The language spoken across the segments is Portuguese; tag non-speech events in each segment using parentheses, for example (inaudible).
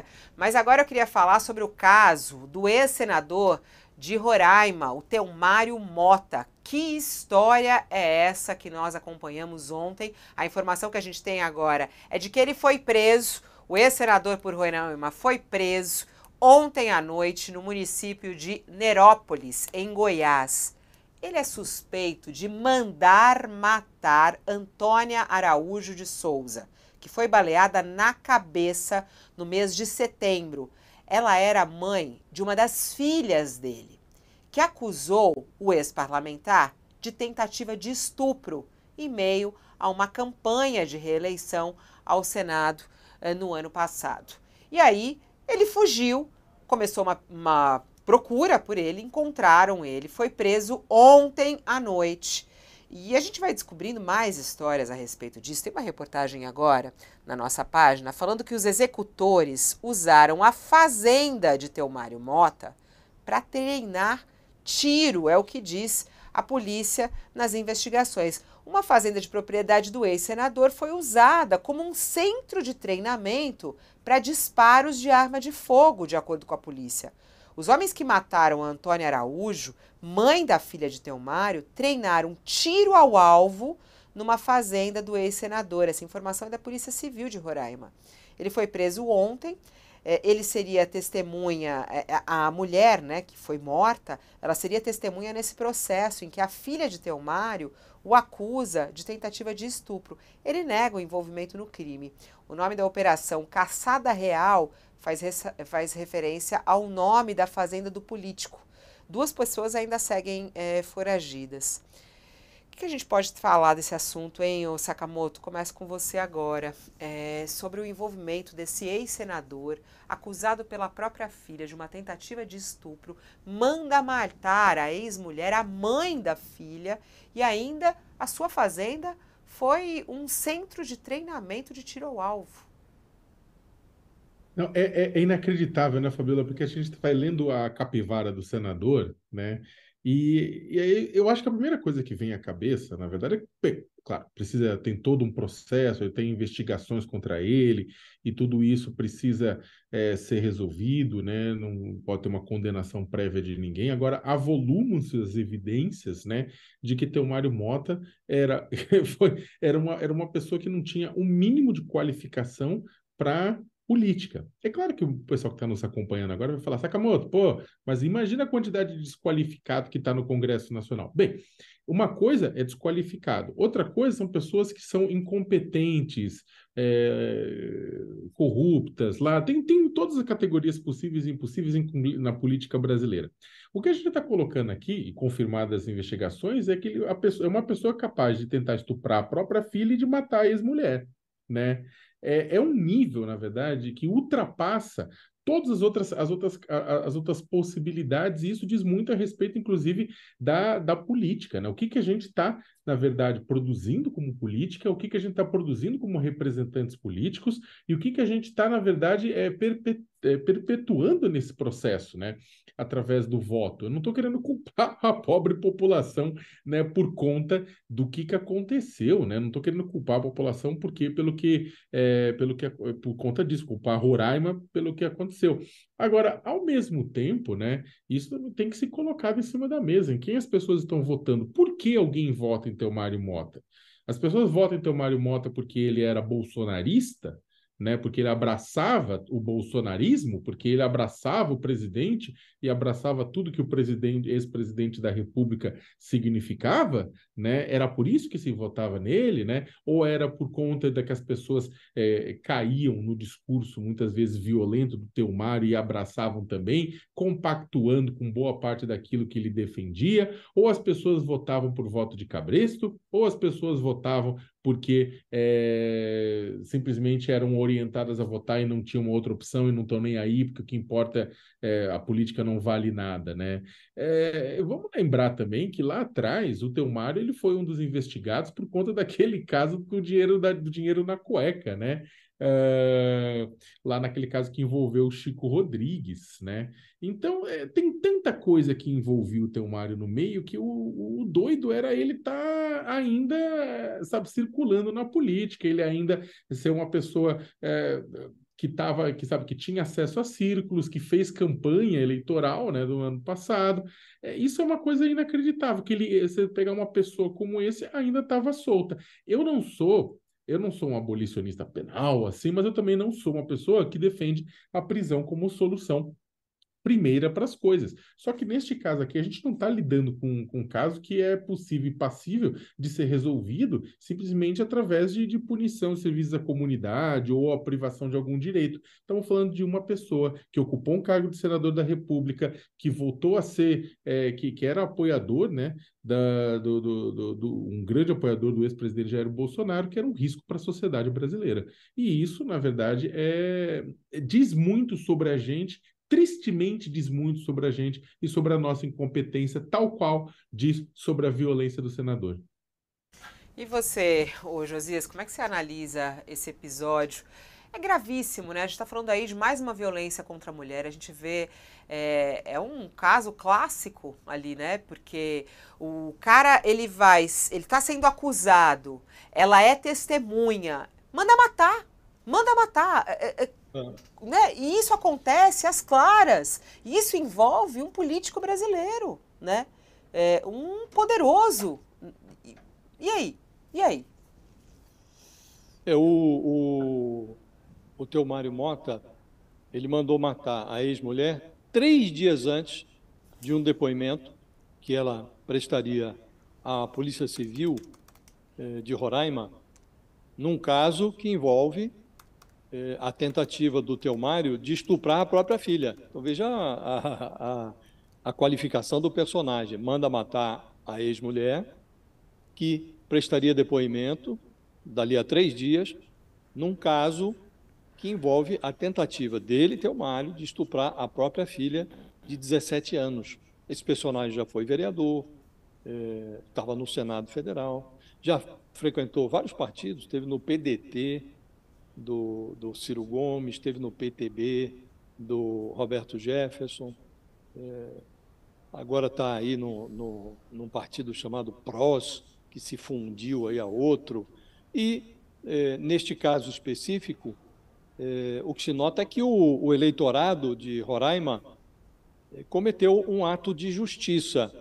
Brasília. Mas agora eu queria falar sobre o caso do ex-senador de Roraima, o Teomário Mota. Que história é essa que nós acompanhamos ontem? A informação que a gente tem agora é de que ele foi preso, o ex-senador por Roraima foi preso ontem à noite no município de Nerópolis, em Goiás. Ele é suspeito de mandar matar Antônia Araújo de Souza, que foi baleada na cabeça no mês de setembro. Ela era mãe de uma das filhas dele, que acusou o ex-parlamentar de tentativa de estupro em meio a uma campanha de reeleição ao Senado eh, no ano passado. E aí ele fugiu, começou uma, uma procura por ele, encontraram ele, foi preso ontem à noite e a gente vai descobrindo mais histórias a respeito disso. Tem uma reportagem agora na nossa página falando que os executores usaram a fazenda de Teomário Mota para treinar tiro, é o que diz a polícia nas investigações. Uma fazenda de propriedade do ex-senador foi usada como um centro de treinamento para disparos de arma de fogo, de acordo com a polícia. Os homens que mataram a Antônia Araújo, mãe da filha de Teomário, treinaram tiro ao alvo numa fazenda do ex-senador. Essa informação é da Polícia Civil de Roraima. Ele foi preso ontem. É, ele seria testemunha, é, é, a mulher né, que foi morta, ela seria testemunha nesse processo em que a filha de Teomário o acusa de tentativa de estupro. Ele nega o envolvimento no crime. O nome da operação Caçada Real faz, faz referência ao nome da fazenda do político. Duas pessoas ainda seguem é, foragidas. O que a gente pode falar desse assunto, hein, ô Sakamoto? Começo com você agora. É, sobre o envolvimento desse ex-senador, acusado pela própria filha de uma tentativa de estupro, manda matar a ex-mulher, a mãe da filha, e ainda a sua fazenda foi um centro de treinamento de tiro ao alvo. Não, é, é, é, inacreditável, né, Fabiola? Porque a gente vai lendo a capivara do senador, né? E, e aí eu acho que a primeira coisa que vem à cabeça, na verdade, é claro, precisa tem todo um processo, tem investigações contra ele e tudo isso precisa é, ser resolvido, né? Não pode ter uma condenação prévia de ninguém. Agora há volumes as evidências, né, de que Teomário Mota era (laughs) foi, era uma era uma pessoa que não tinha o um mínimo de qualificação para política. É claro que o pessoal que está nos acompanhando agora vai falar, Sakamoto, pô, mas imagina a quantidade de desqualificado que está no Congresso Nacional. Bem, uma coisa é desqualificado, outra coisa são pessoas que são incompetentes, é, corruptas, lá tem, tem todas as categorias possíveis e impossíveis em, na política brasileira. O que a gente está colocando aqui, e confirmadas as investigações, é que ele, a pessoa, é uma pessoa capaz de tentar estuprar a própria filha e de matar a ex-mulher né? É, é um nível, na verdade, que ultrapassa todas as outras, as outras, as outras possibilidades, e isso diz muito a respeito, inclusive, da, da política. Né? O que, que a gente está, na verdade, produzindo como política, o que, que a gente está produzindo como representantes políticos e o que, que a gente está, na verdade, é, é, perpetuando nesse processo. Né? através do voto. Eu não estou querendo culpar (laughs) a pobre população né, por conta do que, que aconteceu. Né? Não estou querendo culpar a população porque pelo que, é, pelo que é, por conta disso, culpar Roraima pelo que aconteceu. Agora, ao mesmo tempo, né, isso tem que ser colocado em cima da mesa. Em quem as pessoas estão votando? Por que alguém vota em Mário Mota? As pessoas votam em Mário Mota porque ele era bolsonarista? né? Porque ele abraçava o bolsonarismo, porque ele abraçava o presidente e abraçava tudo que o presidente, ex-presidente da República significava, né? Era por isso que se votava nele, né? Ou era por conta de que as pessoas é, caíam no discurso muitas vezes violento do Teumar e abraçavam também, compactuando com boa parte daquilo que ele defendia, ou as pessoas votavam por voto de cabresto, ou as pessoas votavam porque é, simplesmente eram orientadas a votar e não tinham outra opção e não estão nem aí, porque o que importa é a política não vale nada, né? É, vamos lembrar também que lá atrás o Teomário ele foi um dos investigados por conta daquele (laughs) caso com o dinheiro da, do dinheiro na cueca, né? lá naquele caso que envolveu o Chico Rodrigues, né? Então é, tem tanta coisa que envolveu o Mário no meio que o, o doido era ele estar tá ainda, sabe, circulando na política, ele ainda ser uma pessoa é, que tava, que sabe, que tinha acesso a círculos, que fez campanha eleitoral, né, do ano passado. É, isso é uma coisa inacreditável que ele, você pegar uma pessoa como esse ainda estava solta. Eu não sou eu não sou um abolicionista penal, assim, mas eu também não sou uma pessoa que defende a prisão como solução primeira para as coisas. Só que neste caso aqui, a gente não está lidando com, com um caso que é possível e passível de ser resolvido simplesmente através de, de punição de serviços à comunidade ou a privação de algum direito. Estamos falando de uma pessoa que ocupou um cargo de senador da República, que voltou a ser, é, que, que era apoiador, né, da, do, do, do, um grande apoiador do ex-presidente Jair Bolsonaro, que era um risco para a sociedade brasileira. E isso, na verdade, é, diz muito sobre a gente tristemente diz muito sobre a gente e sobre a nossa incompetência, tal qual diz sobre a violência do senador. E você, ô Josias, como é que você analisa esse episódio? É gravíssimo, né? A gente está falando aí de mais uma violência contra a mulher. A gente vê. É, é um caso clássico ali, né? Porque o cara, ele vai. Ele está sendo acusado. Ela é testemunha. Manda matar. Manda matar. É, é, né? E isso acontece às claras. Isso envolve um político brasileiro, né? É, um poderoso. E, aí? E aí? É, o, o, o teu Mário Mota, ele mandou matar a ex-mulher três dias antes de um depoimento que ela prestaria à Polícia Civil é, de Roraima, num caso que envolve eh, a tentativa do Teomário de estuprar a própria filha. Então veja a, a, a, qualificação do personagem. Manda matar a ex-mulher, que prestaria depoimento, dali a três dias, num caso que envolve a tentativa dele, Teomário, de estuprar a própria filha de 17 anos. Esse personagem já foi vereador, eh, estava no Senado Federal, já frequentou vários partidos, esteve no PDT, do, do Ciro Gomes, esteve no PTB do Roberto Jefferson, é, agora está aí no, no, num partido chamado PROS, que se fundiu aí a outro. E, é, neste caso específico, é, o que se nota é que o, o eleitorado de Roraima é, cometeu um ato de justiça.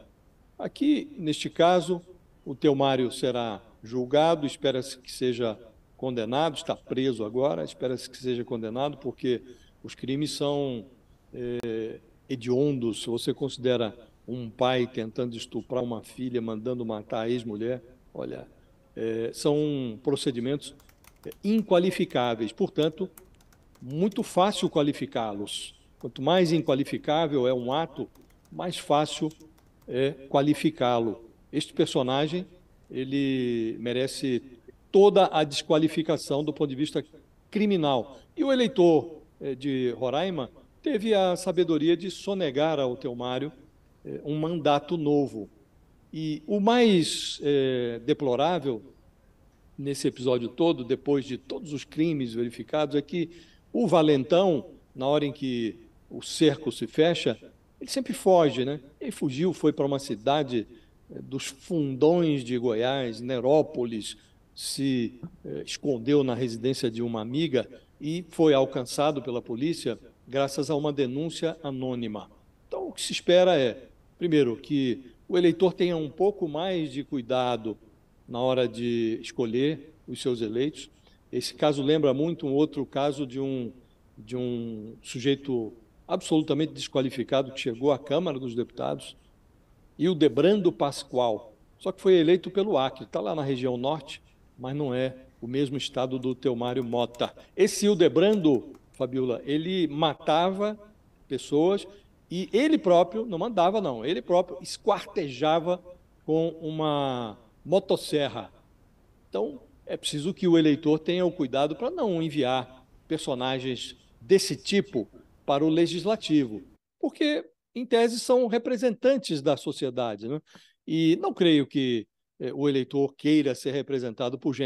Aqui, neste caso, o Teumário será julgado, espera-se que seja condenado, está preso agora, espera-se que seja condenado, porque os crimes são é, hediondos. Se você considera um pai tentando estuprar uma filha, mandando matar a ex-mulher, olha, é, são procedimentos é, inqualificáveis. Portanto, muito fácil qualificá-los. Quanto mais inqualificável é um ato, mais fácil é qualificá-lo. Este personagem, ele merece toda a desqualificação do ponto de vista criminal. E o eleitor eh, de Roraima teve a sabedoria de sonegar ao Teomário eh, um mandato novo. E o mais é, deplorável nesse episódio todo, depois de todos os crimes verificados, é que o valentão, na hora em que o cerco se fecha, ele sempre foge, né? Ele fugiu, foi para uma cidade dos fundões de Goiás, Nerópolis, se eh, escondeu na residência de uma amiga e foi alcançado pela polícia graças a uma denúncia anônima. Então, o que se espera é, primeiro, que o eleitor tenha um pouco mais de cuidado na hora de escolher os seus eleitos. Esse caso lembra muito um outro caso de um, de um sujeito absolutamente desqualificado que chegou à Câmara dos Deputados, e o Debrando Pascoal, só que foi eleito pelo Acre, está lá na região norte, mas não é o mesmo estado do Teomário Mota. Esse Hildebrando, Fabiola, ele matava pessoas e ele próprio, não mandava não, ele próprio esquartejava com uma motosserra. Então, é preciso que o eleitor tenha o cuidado para não enviar personagens desse tipo para o legislativo, porque, em tese, são representantes da sociedade. Né? E não creio que é, o eleitor queira ser representado por gente